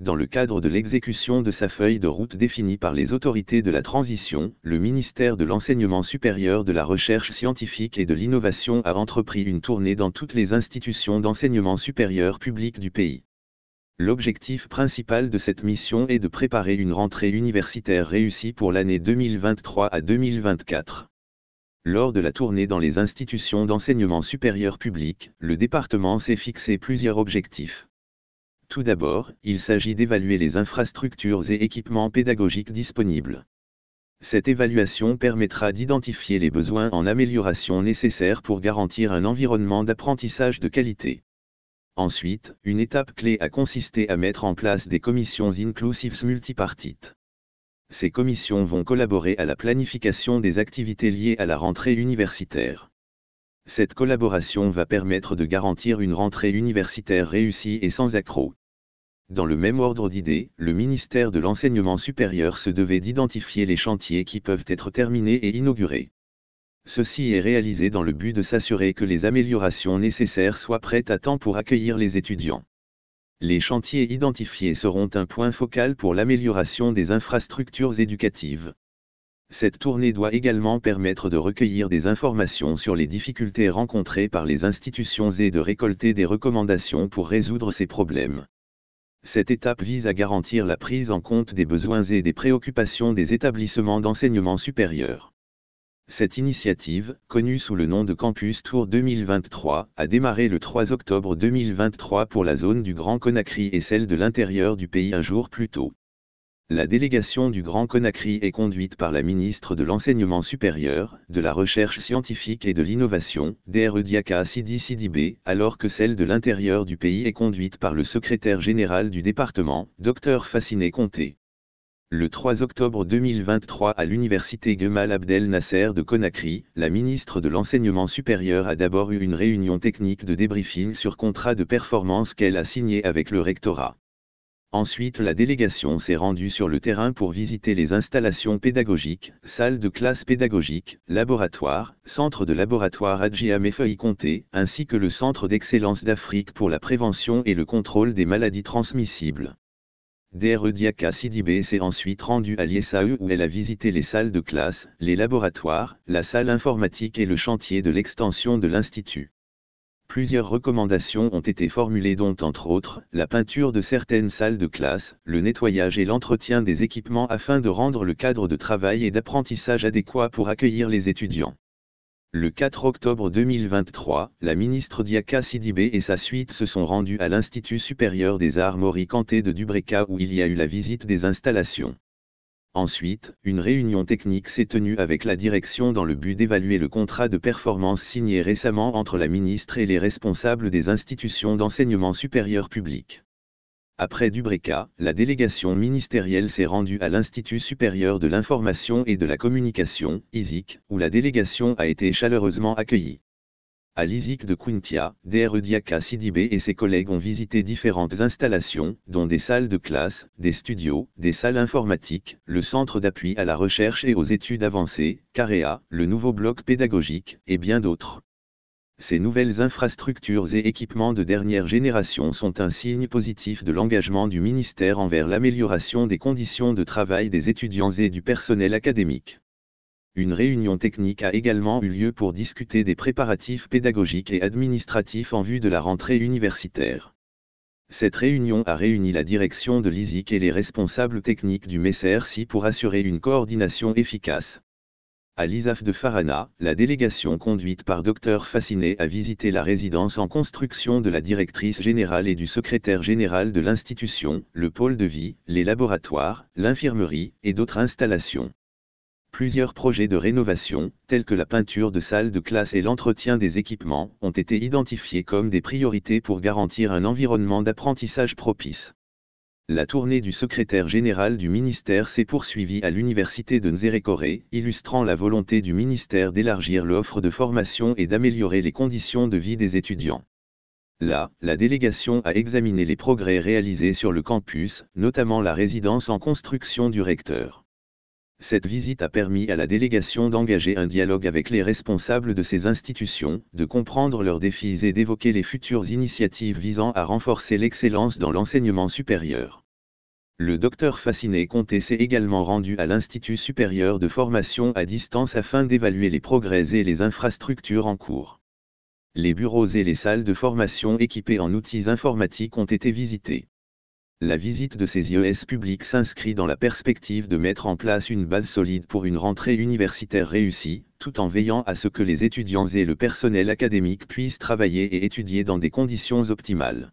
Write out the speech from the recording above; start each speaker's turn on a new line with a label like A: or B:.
A: Dans le cadre de l'exécution de sa feuille de route définie par les autorités de la transition, le ministère de l'Enseignement supérieur de la recherche scientifique et de l'innovation a entrepris une tournée dans toutes les institutions d'enseignement supérieur public du pays. L'objectif principal de cette mission est de préparer une rentrée universitaire réussie pour l'année 2023 à 2024. Lors de la tournée dans les institutions d'enseignement supérieur public, le département s'est fixé plusieurs objectifs. Tout d'abord, il s'agit d'évaluer les infrastructures et équipements pédagogiques disponibles. Cette évaluation permettra d'identifier les besoins en amélioration nécessaires pour garantir un environnement d'apprentissage de qualité. Ensuite, une étape clé a consisté à mettre en place des commissions inclusives multipartites. Ces commissions vont collaborer à la planification des activités liées à la rentrée universitaire. Cette collaboration va permettre de garantir une rentrée universitaire réussie et sans accroc. Dans le même ordre d'idées, le ministère de l'enseignement supérieur se devait d'identifier les chantiers qui peuvent être terminés et inaugurés. Ceci est réalisé dans le but de s'assurer que les améliorations nécessaires soient prêtes à temps pour accueillir les étudiants. Les chantiers identifiés seront un point focal pour l'amélioration des infrastructures éducatives. Cette tournée doit également permettre de recueillir des informations sur les difficultés rencontrées par les institutions et de récolter des recommandations pour résoudre ces problèmes. Cette étape vise à garantir la prise en compte des besoins et des préoccupations des établissements d'enseignement supérieur. Cette initiative, connue sous le nom de Campus Tour 2023, a démarré le 3 octobre 2023 pour la zone du Grand Conakry et celle de l'intérieur du pays un jour plus tôt. La délégation du Grand Conakry est conduite par la ministre de l'Enseignement supérieur, de la Recherche scientifique et de l'Innovation, DREDIAKA Sidi alors que celle de l'intérieur du pays est conduite par le secrétaire général du département, Dr Fasciné comté Le 3 octobre 2023 à l'université Gemal Abdel Nasser de Conakry, la ministre de l'Enseignement supérieur a d'abord eu une réunion technique de débriefing sur contrat de performance qu'elle a signé avec le rectorat. Ensuite la délégation s'est rendue sur le terrain pour visiter les installations pédagogiques, salles de classe pédagogique, laboratoires, centre de laboratoire Adjia Mefeuille-Comté, ainsi que le Centre d'excellence d'Afrique pour la prévention et le contrôle des maladies transmissibles. DRE Diaka Sidibé s'est ensuite rendue à l'ISAE où elle a visité les salles de classe, les laboratoires, la salle informatique et le chantier de l'extension de l'Institut. Plusieurs recommandations ont été formulées dont entre autres, la peinture de certaines salles de classe, le nettoyage et l'entretien des équipements afin de rendre le cadre de travail et d'apprentissage adéquat pour accueillir les étudiants. Le 4 octobre 2023, la ministre Diaka Sidibé et sa suite se sont rendues à l'Institut supérieur des arts Mori de Dubreka où il y a eu la visite des installations. Ensuite, une réunion technique s'est tenue avec la direction dans le but d'évaluer le contrat de performance signé récemment entre la ministre et les responsables des institutions d'enseignement supérieur public. Après Dubreca, la délégation ministérielle s'est rendue à l'Institut supérieur de l'information et de la communication, ISIC, où la délégation a été chaleureusement accueillie à l'ISIC de Quintia, DRE Diaka Sidibé et ses collègues ont visité différentes installations, dont des salles de classe, des studios, des salles informatiques, le centre d'appui à la recherche et aux études avancées, CAREA, le nouveau bloc pédagogique, et bien d'autres. Ces nouvelles infrastructures et équipements de dernière génération sont un signe positif de l'engagement du ministère envers l'amélioration des conditions de travail des étudiants et du personnel académique une réunion technique a également eu lieu pour discuter des préparatifs pédagogiques et administratifs en vue de la rentrée universitaire. Cette réunion a réuni la direction de l'ISIC et les responsables techniques du MECRC pour assurer une coordination efficace. À l'ISAF de Farana, la délégation conduite par Dr Fasciné a visité la résidence en construction de la directrice générale et du secrétaire général de l'institution, le pôle de vie, les laboratoires, l'infirmerie et d'autres installations. Plusieurs projets de rénovation, tels que la peinture de salles de classe et l'entretien des équipements, ont été identifiés comme des priorités pour garantir un environnement d'apprentissage propice. La tournée du secrétaire général du ministère s'est poursuivie à l'université de Nzérékoré, illustrant la volonté du ministère d'élargir l'offre de formation et d'améliorer les conditions de vie des étudiants. Là, la délégation a examiné les progrès réalisés sur le campus, notamment la résidence en construction du recteur cette visite a permis à la délégation d'engager un dialogue avec les responsables de ces institutions, de comprendre leurs défis et d'évoquer les futures initiatives visant à renforcer l'excellence dans l'enseignement supérieur. Le docteur Fasciné Comté s'est également rendu à l'Institut supérieur de formation à distance afin d'évaluer les progrès et les infrastructures en cours. Les bureaux et les salles de formation équipées en outils informatiques ont été visités la visite de ces IES publics s'inscrit dans la perspective de mettre en place une base solide pour une rentrée universitaire réussie, tout en veillant à ce que les étudiants et le personnel académique puissent travailler et étudier dans des conditions optimales.